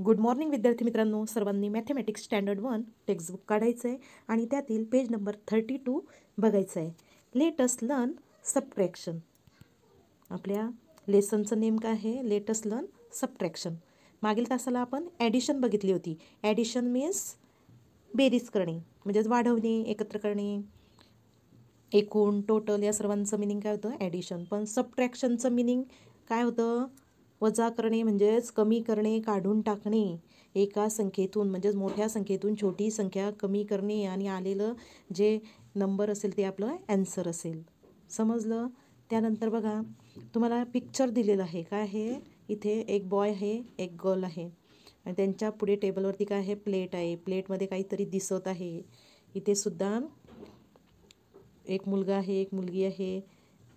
good morning विद्यार्थी मित्रांनो सर्वांनी मॅथमॅटिक्स स्टँडर्ड वन टेक्स्टबुक काढायचं आहे आणि त्यातील पेज नंबर थर्टी टू बघायचं आहे लेटस्ट लर्न सबट्रॅक्शन आपल्या लेसनचं नेम काय आहे लेटस्ट लर्न सबट्रॅक्शन मागील तासाला आपण ॲडिशन बघितली होती ॲडिशन मीन्स बेरीज करणे म्हणजेच वाढवणे एकत्र करणे एकूण टोटल या सर्वांचं मिनिंग काय होतं ॲडिशन पण सबट्रॅक्शनचं मिनिंग काय होतं वजा करणे म्हणजेच कमी करणे काढून टाकणे एका संख्येतून म्हणजेच मोठ्या संख्येतून छोटी संख्या कमी करणे आणि आलेलं जे नंबर असेल ते आपलं ॲन्सर असेल समजलं त्यानंतर बघा तुम्हाला पिक्चर दिलेलं आहे काय आहे इथे एक बॉय आहे एक गर्ल आहे आणि त्यांच्या पुढे टेबलवरती काय आहे प्लेट आहे प्लेटमध्ये काहीतरी दिसत आहे इथे सुद्धा एक मुलगा आहे एक मुलगी आहे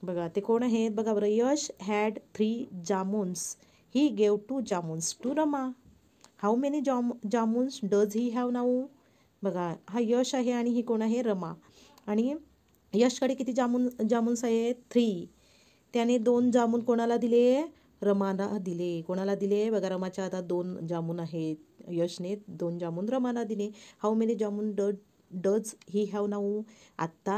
बघा ते कोण आहेत बघा बरं Yash had three jamuns he gave two jamuns to Rama how many जाम jamuns does he have now बघा हा यश आहे आणि ही कोण आहे रमा आणि यशकडे किती जामुन जामुन्स आहेत थ्री त्याने दोन जामून कोणाला दिले रमाला दिले कोणाला दिले बघा रमाच्या आता दोन जामून आहेत यशने दोन जामून रमाला दिले हाऊ मेनी जामून ड डज ही हॅव नाऊ आत्ता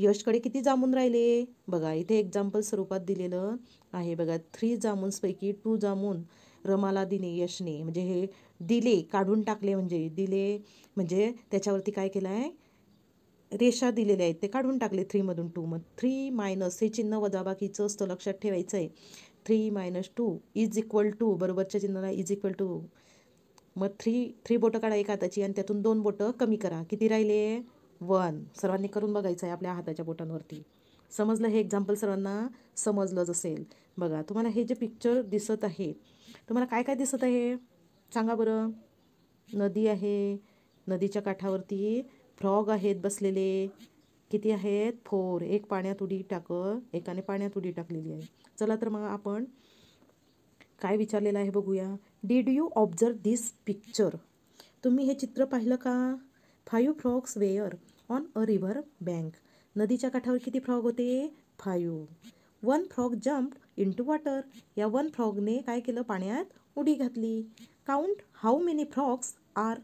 यशकडे किती जामून राहिले बघा इथे एक्झाम्पल स्वरूपात दिलेलं आहे बघा थ्री जामून्सपैकी टू जामून रमाला दिने यशने म्हणजे हे दिले काढून टाकले म्हणजे दिले म्हणजे त्याच्यावरती काय केलं आहे रेषा दिलेल्या आहेत ते काढून टाकले थ्रीमधून टू मग थ्री मायनस हे चिन्ह वजाबाकीचं असतं लक्षात ठेवायचं आहे three minus two is equal to बरोबरच्या चिन्हाला इज इक्वल टू मग थ्री थ्री बोटं काढा एक आताची आणि त्यातून दोन बोटं कमी करा किती राहिले वन सर्वांनी करून बघायचं आहे आपल्या हाताच्या बोटांवरती समजलं हे एक्झाम्पल सर्वांना समजलंच असेल बघा तुम्हाला हे जे पिक्चर दिसत आहे तुम्हाला काय काय दिसत आहे सांगा बरं नदी आहे नदीच्या काठावरती फ्रॉग आहेत बसलेले किती आहेत फोर एक पाण्यात उडी टाक एकाने पाण्यात उडी टाकलेली आहे चला तर मग आपण काय विचारलेलं आहे बघूया did you observe this picture तुम्ही हे चित्र पाहिलं का five frogs were on a river bank नदीच्या काठावर किती फ्रॉग होते five one frog jump into water या वन फ्रॉगने काय केलं पाण्यात उडी घातली count how many frogs are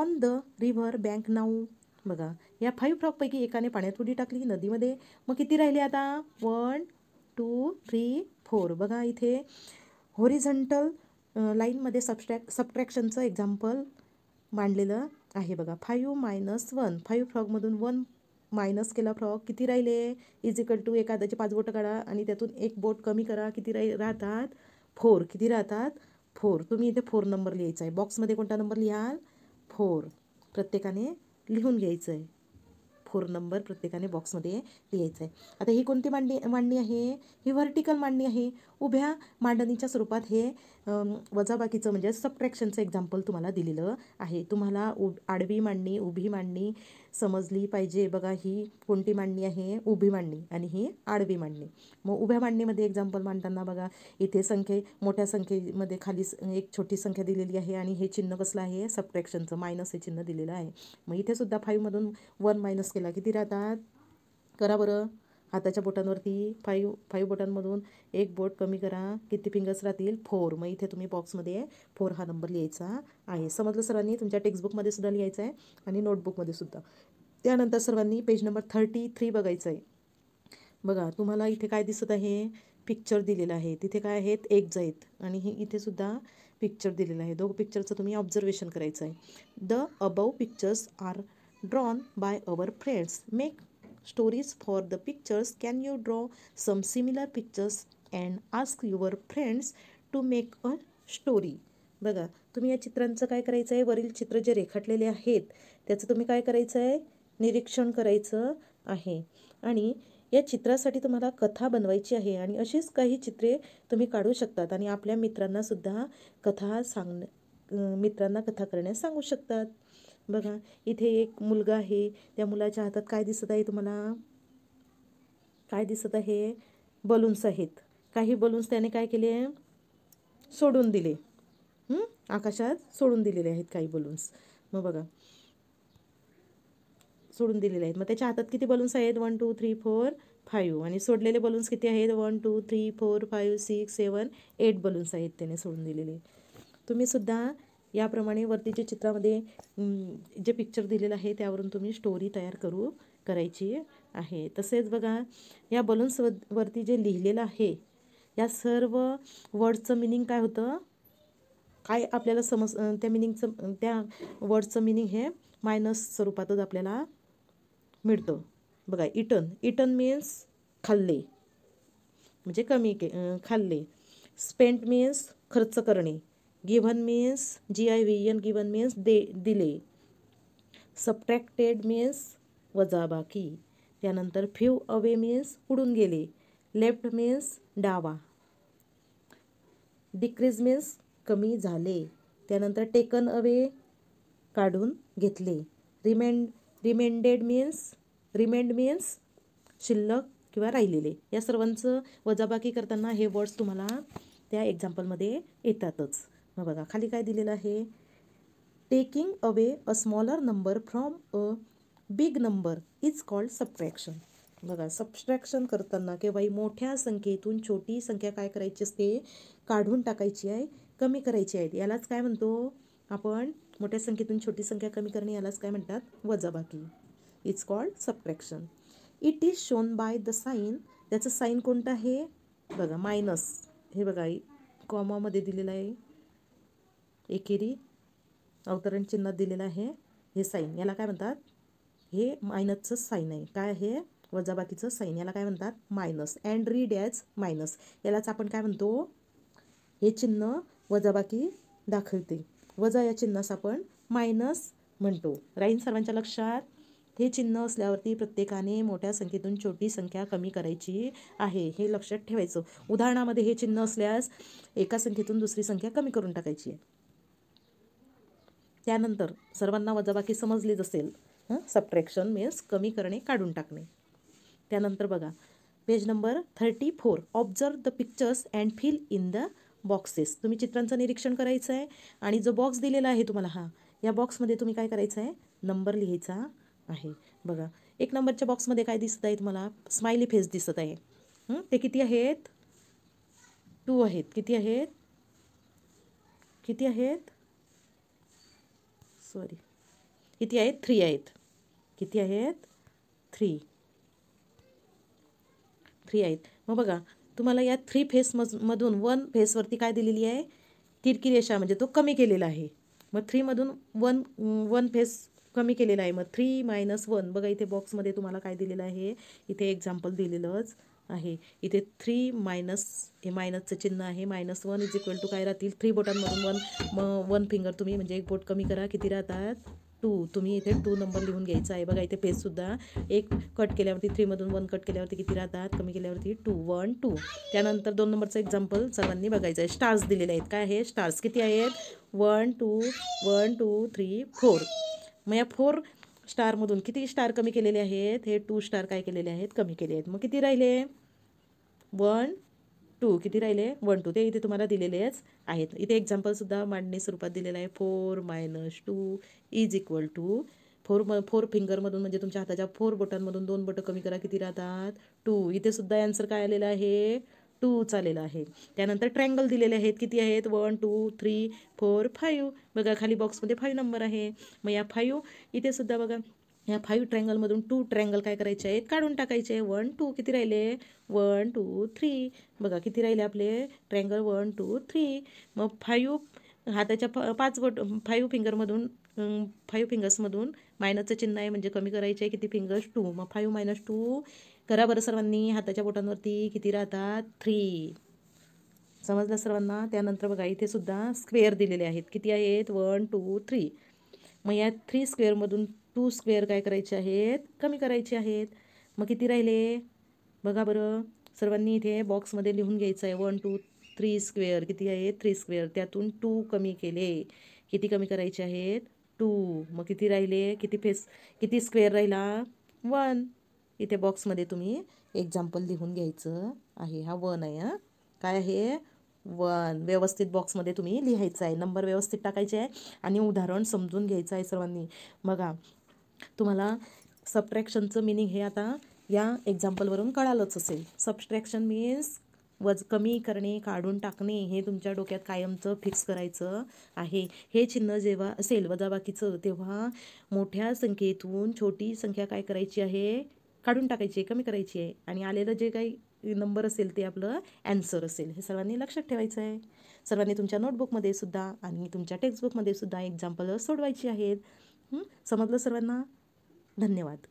on the river bank now बघा या फाईव्ह फ्रॉगपैकी एकाने पाण्यात उडी टाकली नदीमध्ये मग किती राहिले आता वन टू थ्री फोर बघा इथे होरिझंटल लाईनमध्ये सबस्ट्रॅक सबट्रॅक्शनचं एक्झाम्पल मांडलेलं आहे बघा फायू मायनस वन फायू फ्रॉगमधून वन मायनस केला फ्रॉग किती राहिले इज इक्वल टू एखाद्याचे पाच बोटं काढा आणि त्यातून एक बोट कमी करा किती राही राहतात फोर किती राहतात फोर तुम्ही इथे फोर नंबर लिहायचा आहे बॉक्समध्ये कोणता नंबर लिहाल फोर प्रत्येकाने लिहून घ्यायचं आहे फोर नंबर प्रत्येकाने बॉक्समध्ये लिहायचा आहे आता ही कोणती मांडणी मांडणी आहे ही व्हर्टिकल मांडणी आहे उभ्या मांडणीच्या स्वरूपात हे वजाबाकीचं म्हणजे सबट्रॅक्शनचं एक्झाम्पल तुम्हाला दिलेलं आहे तुम्हाला उ आडवी मांडणी उभी मांडणी समजली पाहिजे बघा ही कोणती मांडणी आहे उभी मांडणी आणि ही आडवी मांडणी मग उभ्या मांडणीमध्ये एक्झाम्पल मांडताना बघा इथे संख्ये मोठ्या संख्येमध्ये खाली एक छोटी संख्या दिलेली आहे आणि हे चिन्ह कसलं आहे सबट्रॅक्शनचं मायनस हे चिन्ह दिलेलं आहे मग इथेसुद्धा फाईव्हमधून वन मायनस केला किती राहतात करा बरं आताच्या बोटांवरती फाईव्ह फाईव्ह बोटांमधून एक बोट कमी करा किती फिंगर्स राहतील फोर मग इथे तुम्ही बॉक्समध्ये फोर हा नंबर लिहायचा आहे समजलं सर्वांनी तुमच्या टेक्स्टबुकमध्ये सुद्धा लिहायचं आहे आणि नोटबुकमध्ये सुद्धा त्यानंतर सर्वांनी पेज नंबर थर्टी थ्री बघायचं आहे बघा तुम्हाला इथे काय दिसत आहे पिक्चर दिलेलं आहे तिथे काय आहेत एक जाईत आणि हे सुद्धा पिक्चर दिलेलं आहे दोघं पिक्चरचं तुम्ही ऑब्झर्वेशन करायचं आहे the above pictures are drawn by our friends make stories for the pictures can you draw some similar pictures and ask your friends to make a story बघा तुम्ही या चित्रांचं काय करायचं आहे वरील चित्र जे रेखाटलेले आहेत त्याचं तुम्ही काय करायचं आहे निरीक्षण करायचं आहे आणि या चित्रासाठी तुम्हाला कथा बनवायची आहे आणि अशीच काही चित्रे तुम्ही काढू शकतात आणि आपल्या मित्रांनासुद्धा कथा सांग मित्रांना कथा करण्यास सांगू शकतात बघा इथे एक मुलगा आहे त्या मुलाच्या हातात काय दिसत आहे तुम्हाला काय दिसत आहे बलून्स आहेत काही बलून्स त्याने काय केले सोडून दिले आकाशात सोडून दिलेले आहेत काही बलून्स मग बघा सोडून दिलेले आहेत मग त्याच्या हातात किती बलून्स आहेत one two three four five आणि सोडलेले बलून्स किती आहेत one two three four five six seven eight balloons आहेत त्याने सोडून दिलेले तुम्हीसुद्धा याप्रमाणे वरती जे चित्रामध्ये जे पिक्चर दिलेलं आहे त्यावरून तुम्ही स्टोरी तयार करू करायची आहे तसेच बघा या बलून्स वरती जे लिहिलेलं आहे या सर्व वर्डचं मिनिंग काय होतं काय आपल्याला समज त्या मिनिंगचं त्या वर्डचं मिनिंग हे मायनस स्वरूपातच आपल्याला मिळतं बघा इटन इटन मीन्स खाल्ले म्हणजे कमी के खाल्ले स्पेंट मीन्स खर्च करणे given means G I V N given means दे दिले सबट्रॅक्टेड मीन्स वजाबाकी त्यानंतर फ्यू अवे मीन्स उडून गेले लेफ्ट मीन्स डावा डिक्रीज मीन्स कमी झाले त्यानंतर टेकन अवे काढून घेतले remained remainded means remained means शिल्लक किंवा राहिलेले या सर्वांचं वजाबाकी करताना हे वर्ड्स तुम्हाला त्या एक्झाम्पलमध्ये येतातच मग बघा खाली काय दिलेलं आहे taking away a smaller number from a big number is called subtraction बघा सबस्ट्रॅक्शन करताना केव्हाही मोठ्या संख्येतून छोटी संख्या काय करायची असते काढून टाकायची आहे कमी करायची आहे यालाच काय म्हणतो आपण मोठ्या संख्येतून छोटी संख्या कमी करणे यालाच काय म्हणतात वजाबाकी it's called subtraction it is shown by the sign त्याचं साईन कोणतं आहे बघा मायनस हे बघा कॉमामध्ये दिलेलं आहे एकेरी अवतरण चिन्ह दिलेलं आहे हे साईन याला काय म्हणतात हे मायनसचं साईन आहे काय आहे वजाबाकीचं साईन याला काय म्हणतात minus and read as minus यालाच आपण काय म्हणतो हे चिन्ह वजाबाकी दाखवते वजा या चिन्हास आपण मायनस म्हणतो राईन सर्वांच्या लक्षात हे चिन्ह असल्यावरती प्रत्येकाने मोठ्या संख्येतून छोटी संख्या कमी करायची आहे हे लक्षात ठेवायचं उदाहरणामध्ये हे चिन्ह असल्यास एका संख्येतून दुसरी संख्या कमी करून टाकायची आहे त्यानंतर सर्वांना वजाबाकी समजलीच असेल सबट्रॅक्शन मीन्स कमी करणे काढून टाकणे त्यानंतर बघा page number thirty four observe the pictures and fill in the boxes तुम्ही चित्रांचं निरीक्षण करायचं आहे आणि जो बॉक्स दिलेला आहे तुम्हाला हा या बॉक्समध्ये तुम्ही काय करायचं आहे नंबर लिहायचा आहे बघा एक नंबरच्या बॉक्समध्ये काय दिसत आहेत मला स्माइली फेस दिसत आहे ते किती आहेत टू आहेत किती आहेत किती आहेत सॉरी किती आहेत थ्री आहेत किती आहेत थ्री थ्री आहेत मग बघा तुम्हाला या थ्री फेस वन फेसवरती काय दिलेली आहे तिरकी रेषा म्हणजे तो कमी केलेला आहे मग थ्रीमधून वन वन फेस कमी केलेला आहे मग थ्री मायनस वन बघा इथे बॉक्समध्ये तुम्हाला काय दिलेलं आहे इथे एक्झाम्पल दिलेलंच आहे इथे थ्री मायनस हे मायनसचं चिन्ह आहे minus one is equal to काय राहतील थ्री बोटांमधून वन म वन फिंगर तुम्ही म्हणजे एक बोट कमी करा किती राहतात टू तुम्ही इथे टू नंबर लिहून घ्यायचा आहे बघा इथे पेजसुद्धा एक कट केल्यावरती थ्रीमधून वन कट केल्यावरती किती राहतात कमी केल्यावरती टू वन टू त्यानंतर दोन नंबरचं एक्झाम्पल सर्वांनी बघायचं आहे स्टार्स दिलेले आहेत काय आहे स्टार्स किती आहेत one two one two three four मग या फोर स्टारमधून किती स्टार कमी केलेले आहेत हे टू स्टार काय केलेले आहेत कमी केले आहेत मग किती राहिले वन टू किती राहिले वन टू ते इथे तुम्हाला दिलेलेच आहेत इथे एक्झाम्पलसुद्धा मांडणी स्वरूपात दिलेलं आहे four minus two is equal to four म फोर फिंगरमधून म्हणजे तुमच्या हाताच्या फोर बोटांमधून दोन बोटं कमी करा किती राहतात टू इथे सुद्धा ॲन्सर काय आलेलं आहे टू चालेलं आहे त्यानंतर ट्रँगल दिलेले आहेत किती आहेत one two three four five बघा खाली बॉक्समध्ये फाईव्ह नंबर आहे मग या फाईव्ह इथेसुद्धा बघा ह्या फाईव्ह ट्रँगलमधून टू ट्रँगल काय करायचे आहेत काढून टाकायचे वन टू किती राहिले वन टू थ्री बघा किती राहिले आपले ट्रँगल वन टू थ्री मग फाईव्ह हाताच्या प पाच बोट फाईव्ह फिंगरमधून फाईव्ह फिंगर्समधून मायनसचं चिन्ह आहे म्हणजे कमी करायचे आहे किती फिंगर्स टू मग फाईव्ह मायनस टू करा बरं सर्वांनी हाताच्या बोटांवरती किती राहतात थ्री समजलं सर्वांना त्यानंतर बघा इथे सुद्धा स्क्वेअर दिलेले आहेत किती आहेत वन टू थ्री मग या थ्री स्क्वेअरमधून टू स्क्वेअर काय करायचे आहेत कमी करायचे आहेत मग किती राहिले बघा बरं सर्वांनी इथे बॉक्समध्ये लिहून घ्यायचं आहे वन टू थ्री स्क्वेअर किती आहे थ्री स्क्वेअर त्यातून टू कमी केले किती कमी करायचे आहेत टू मग किती राहिले किती फेस किती स्क्वेअर राहिला वन इथे बॉक्समध्ये तुम्ही एक्झाम्पल लिहून घ्यायचं आहे हा वन आहे हां काय आहे वन व्यवस्थित बॉक्समध्ये तुम्ही लिहायचं आहे नंबर व्यवस्थित टाकायचे आहे आणि उदाहरण समजून घ्यायचं आहे सर्वांनी बघा तुम्हाला सबट्रॅक्शनचं मिनिंग हे आता या एक्झाम्पलवरून कळालंच असेल सबस्ट्रॅक्शन मीन्स वज कमी करणे काढून टाकणे हे तुमच्या डोक्यात कायमचं फिक्स करायचं आहे हे चिन्ह जेव्हा असेल वजाबाकीचं तेव्हा मोठ्या संख्येतून छोटी संख्या काय करायची आहे काढून टाकायची आहे कमी करायची आहे आणि आलेलं जे काही नंबर असेल ते आपलं ॲन्सर असेल हे सर्वांनी लक्षात ठेवायचं आहे सर्वांनी तुमच्या नोटबुकमध्ये सुद्धा आणि तुमच्या टेक्स्टबुकमध्ये सुद्धा एक्झाम्पल सोडवायची आहेत समजलं सर्वांना धन्यवाद